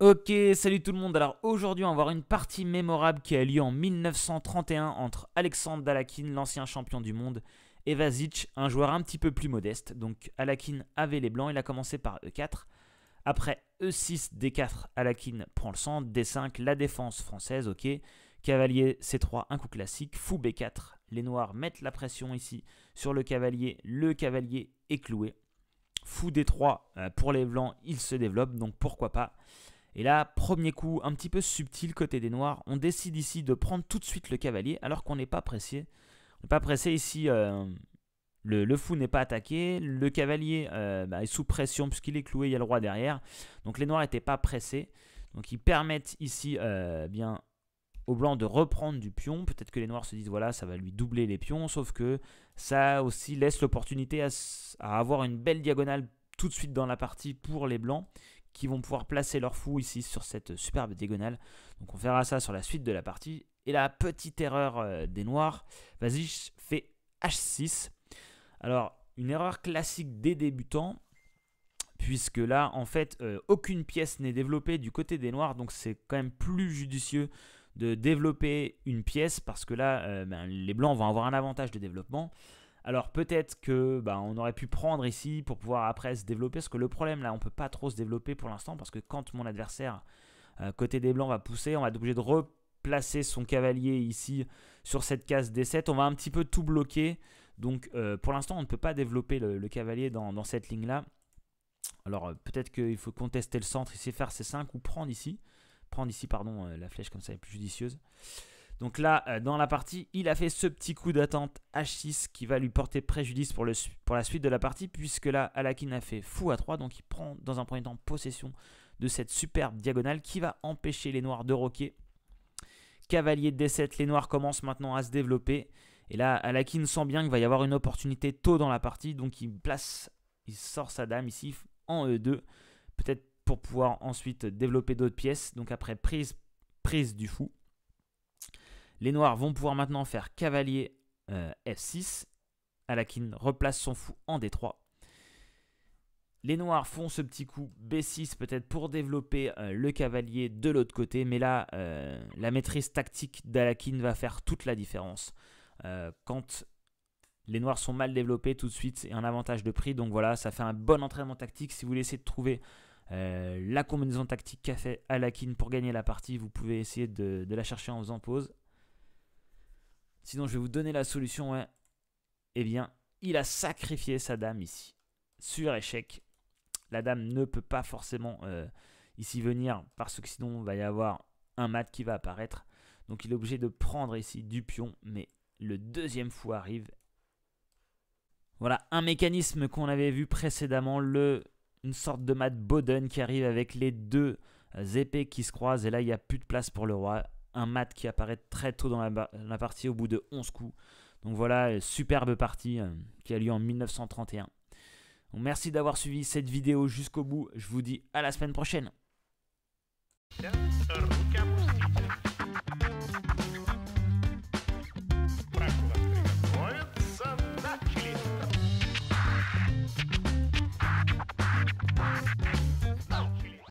Ok, salut tout le monde. Alors aujourd'hui, on va voir une partie mémorable qui a lieu en 1931 entre Alexandre Dalakin, l'ancien champion du monde, et Vasic, un joueur un petit peu plus modeste. Donc Alakin avait les blancs, il a commencé par E4. Après E6, D4, Alakin prend le centre, D5, la défense française, ok. Cavalier C3, un coup classique, fou B4. Les noirs mettent la pression ici sur le cavalier, le cavalier est cloué. Fou D3 euh, pour les blancs, il se développe, donc pourquoi pas. Et là, premier coup, un petit peu subtil côté des noirs, on décide ici de prendre tout de suite le cavalier alors qu'on n'est pas pressé. On n'est pas pressé ici, euh, le, fou n'est pas attaqué, le cavalier euh, bah, est sous pression puisqu'il est cloué, il y a le roi derrière. Donc les noirs n'étaient pas pressés. Donc ils permettent ici euh, aux bien au blanc de reprendre du pion. Peut-être que les noirs se disent voilà, ça va lui doubler les pions, sauf que ça aussi laisse l'opportunité à, à, avoir une belle diagonale tout de suite dans la partie pour les blancs qui vont pouvoir placer leur fou ici sur cette superbe diagonale. Donc on verra ça sur la suite de la partie. Et la petite erreur euh, des noirs, Vas-y Vas-y, fais H6. Alors une erreur classique des débutants, puisque là en fait euh, aucune pièce n'est développée du côté des noirs, donc c'est quand même plus judicieux de développer une pièce, parce que là euh, ben, les blancs vont avoir un avantage de développement. Alors peut-être que bah, on aurait pu prendre ici pour pouvoir après se développer, parce que le problème là, on peut pas trop se développer pour l'instant, parce que quand mon adversaire euh, côté des blancs va pousser, on va être obligé de replacer son cavalier ici sur cette case D7. On va un petit peu tout bloquer, donc euh, pour l'instant on ne peut pas développer le, cavalier dans, cette ligne là. Alors euh, peut-être qu'il faut contester le centre, ici faire C5 ou prendre ici. Prendre ici, pardon, la flèche comme ça est plus judicieuse. Donc là, euh, dans la partie, il a fait ce petit coup d'attente H6 qui va lui porter préjudice pour, le, pour la suite de la partie, puisque là, Alakin a fait fou à 3, donc il prend dans un premier temps possession de cette superbe diagonale qui va empêcher les noirs de roquer. Cavalier D7, les noirs commencent maintenant à se développer. Et là, Alakin sent bien qu'il va y avoir une opportunité tôt dans la partie, donc il place, il sort sa dame ici en E2, peut-être pour pouvoir ensuite développer d'autres pièces. Donc après prise, prise du fou. Les noirs vont pouvoir maintenant faire cavalier euh, F6. Alakin replace son fou en D3. Les noirs font ce petit coup B6 peut-être pour développer euh, le cavalier de l'autre côté. Mais là, euh, la maîtrise tactique d'Alakin va faire toute la différence. quand les noirs sont mal développés tout de suite et un avantage de prix. Donc voilà, ça fait un bon entraînement tactique. Si vous voulez essayer de trouver la combinaison tactique qu'a fait Alakin pour gagner la partie, vous pouvez essayer de, de la chercher en faisant pause. Sinon, je vais vous donner la solution. Hein. Eh bien, il a sacrifié sa dame ici. Sur échec. La dame ne peut pas forcément euh, ici venir parce que sinon, il va y avoir un mat qui va apparaître. Donc, il est obligé de prendre ici du pion. Mais le deuxième fou arrive. Voilà, un mécanisme qu'on avait vu précédemment. Le, une sorte de mat Boden qui arrive avec les deux épées qui se croisent. Et là, il n'y a plus de place pour le roi un mat qui apparaît très tôt dans la, partie au bout de 11 coups. Donc voilà, superbe partie euh, qui a lieu en 1931. merci d'avoir suivi cette vidéo jusqu'au bout. Je vous dis à la semaine prochaine.